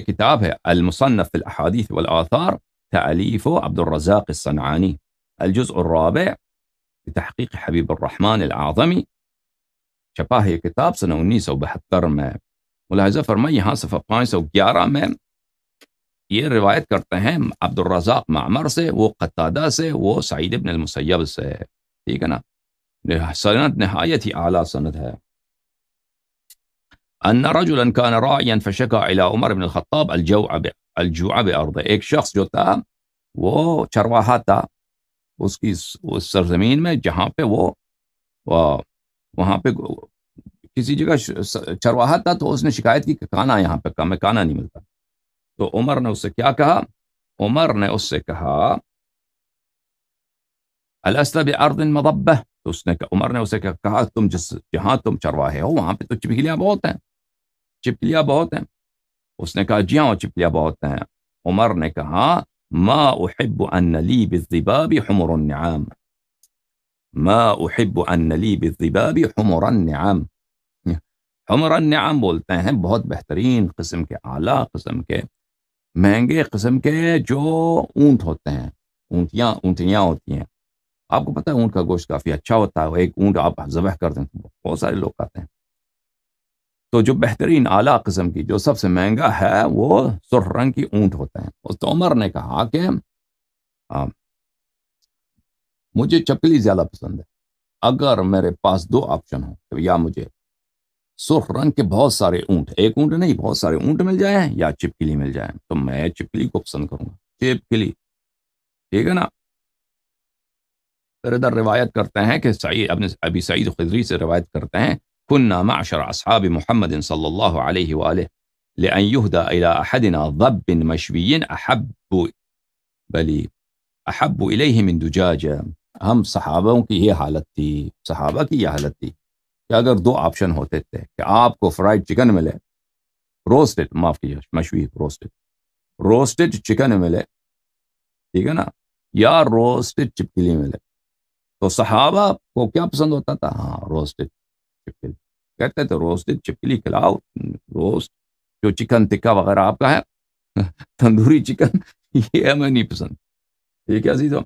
کتاب ہے المسنف الحادیف الآطاررزاقنانی الجز الراب تحقیق حبیب الرحمٰن العظمی چپا یہ کتاب سن انیس سو بہتر میں ملاحظ فرما یہاں صفح پانچ سو گیارہ میں یہ روایت کرتے ہیں عبد الرزاق معمر سے وہ قطادہ سے وہ سعید سعیدبن المسیب سے ٹھیک ہے نا سنت نہایت ہی اعلیٰ سنت ہے رجلا كان راعيا نرافق الع عمر بن الخطاب الجوع الجوع اب ارد ایک شخص جو تھا وہ چرواہا تھا اس کی اس سرزمین میں جہاں پہ وہ وہاں پہ کسی جگہ چرواہا تھا تو اس نے شکایت کی کہ کانا یہاں پہ کا ہے کانا نہیں ملتا تو عمر نے اس سے کیا کہا عمر نے اس سے کہا اسب تو اس نے کہا عمر نے اسے کہا تم جس جہاں تم چرواہے ہو وہاں پہ تو چبھیلیاں بہت ہیں چپلیاں بہت ہیں اس نے کہا جی ہاں چپلیاں بہت ہیں عمر نے کہا ما احب ان لی بالذباب حمر النعام ما احب ان لی بالذباب حمر النعام حمر النعام بولتے ہیں بہت بہترین قسم کے اعلیٰ قسم کے مہنگے قسم کے جو اونٹ ہوتے ہیں اونٹیاں اونٹیاں ہوتی ہیں آپ کو پتہ ہے اونٹ کا گوشت کافی اچھا ہوتا ہے ایک اونٹ آپ ذبح کر دیں بہت سارے لوگ کہتے ہیں تو جو بہترین اعلیٰ قسم کی جو سب سے مہنگا ہے وہ سر رنگ کی اونٹ ہوتے ہیں اس طمر نے کہا کہ مجھے چپلی زیادہ پسند ہے اگر میرے پاس دو آپشن ہوں یا مجھے سرخ رنگ کے بہت سارے اونٹ ایک اونٹ نہیں بہت سارے اونٹ مل جائیں یا چپکلی مل جائیں تو میں چپکلی کو پسند کروں گا چپکلی ٹھیک ہے نا پھر ادھر روایت کرتے ہیں کہ سعید سعید ابھی خدری سے روایت کرتے ہیں كنا معشر أصحاب محمد صلى الله عليه وآله لأن يهدى إلى أحدنا صلی اللہ علیہ بلی احب و صحاباوں کی یہ حالت تھی صحابہ کی یہ حالت تھی کہ اگر دو آپشن ہوتے تھے کہ آپ کو فرائڈ چکن ملے روسٹڈ معاف کیجیے مشوی روسٹڈ روسٹڈ چکن ملے ٹھیک ہے نا یا روسٹڈ چپکلی ملے تو صحابہ کو کیا پسند ہوتا تھا ہاں روسٹڈ چپکلی کہتے ہیں تو روسٹی چپکلی کھلاؤ روسٹ جو چکن ٹکا وغیرہ آپ کا ہے تندوری چکن یہ ہمیں نہیں پسند ٹھیک ہے عزیزوں